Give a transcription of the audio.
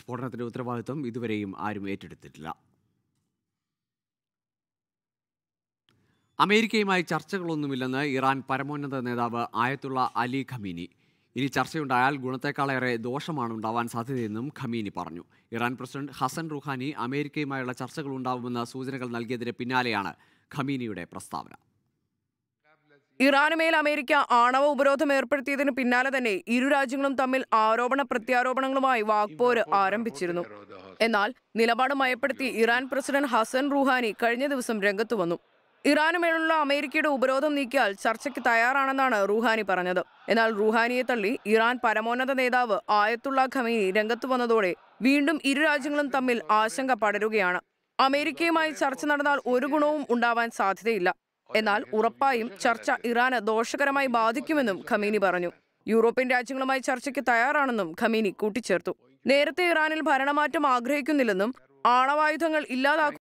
സ്ഫോടനത്തിന്റെ ഉത്തരവാദിത്വം ഇതുവരെയും ആരും ഏറ്റെടുത്തിട്ടില്ല അമേരിക്കയുമായി ചർച്ചകളൊന്നുമില്ലെന്ന് ഇറാൻ പരമോന്നത നേതാവ് ആയത്തുള്ള അലി ഖമീനി ഇനി ചർച്ചയുണ്ടായാൽ ഗുണത്തെക്കാളേറെ ദോഷമാണ് ഉണ്ടാവാൻ സാധ്യതയെന്നും ഖമീനി പറഞ്ഞു ഇറാൻ പ്രസിഡന്റ് ഹസൻ റുഹാനി അമേരിക്കയുമായുള്ള ചർച്ചകൾ ഉണ്ടാവുമെന്ന സൂചനകൾ നൽകിയതിന് പിന്നാലെയാണ് ഖമീനിയുടെ പ്രസ്താവന ഇറാനുമേൽ അമേരിക്ക ആണവ ഉപരോധം ഏർപ്പെടുത്തിയതിന് പിന്നാലെ തന്നെ ഇരു രാജ്യങ്ങളും തമ്മിൽ ആരോപണ പ്രത്യാരോപണങ്ങളുമായി വാക്പോര് ആരംഭിച്ചിരുന്നു എന്നാൽ നിലപാട് മയപ്പെടുത്തി ഇറാൻ പ്രസിഡന്റ് ഹസൻ റുഹാനി കഴിഞ്ഞ ദിവസം രംഗത്തു വന്നു ഇറാനുമേലുള്ള അമേരിക്കയുടെ ഉപരോധം നീക്കിയാൽ ചർച്ചയ്ക്ക് തയ്യാറാണെന്നാണ് റുഹാനി പറഞ്ഞത് എന്നാൽ റുഹാനിയെ തള്ളി ഇറാൻ പരമോന്നത നേതാവ് ആയത്തുള്ള ഖമീനി രംഗത്തു വന്നതോടെ വീണ്ടും ഇരു രാജ്യങ്ങളും തമ്മിൽ ആശങ്ക പടരുകയാണ് അമേരിക്കയുമായി ചർച്ച നടന്നാൽ ഒരു ഗുണവും ഉണ്ടാവാൻ സാധ്യതയില്ല എന്നാൽ ഉറപ്പായും ചർച്ച ഇറാന് ദോഷകരമായി ബാധിക്കുമെന്നും ഖമീനി പറഞ്ഞു യൂറോപ്യൻ രാജ്യങ്ങളുമായി ചർച്ചയ്ക്ക് തയ്യാറാണെന്നും ഖമീനി കൂട്ടിച്ചേർത്തു നേരത്തെ ഇറാനിൽ ഭരണമാറ്റം ആഗ്രഹിക്കുന്നില്ലെന്നും ആണവായുധങ്ങൾ ഇല്ലാതാക്കും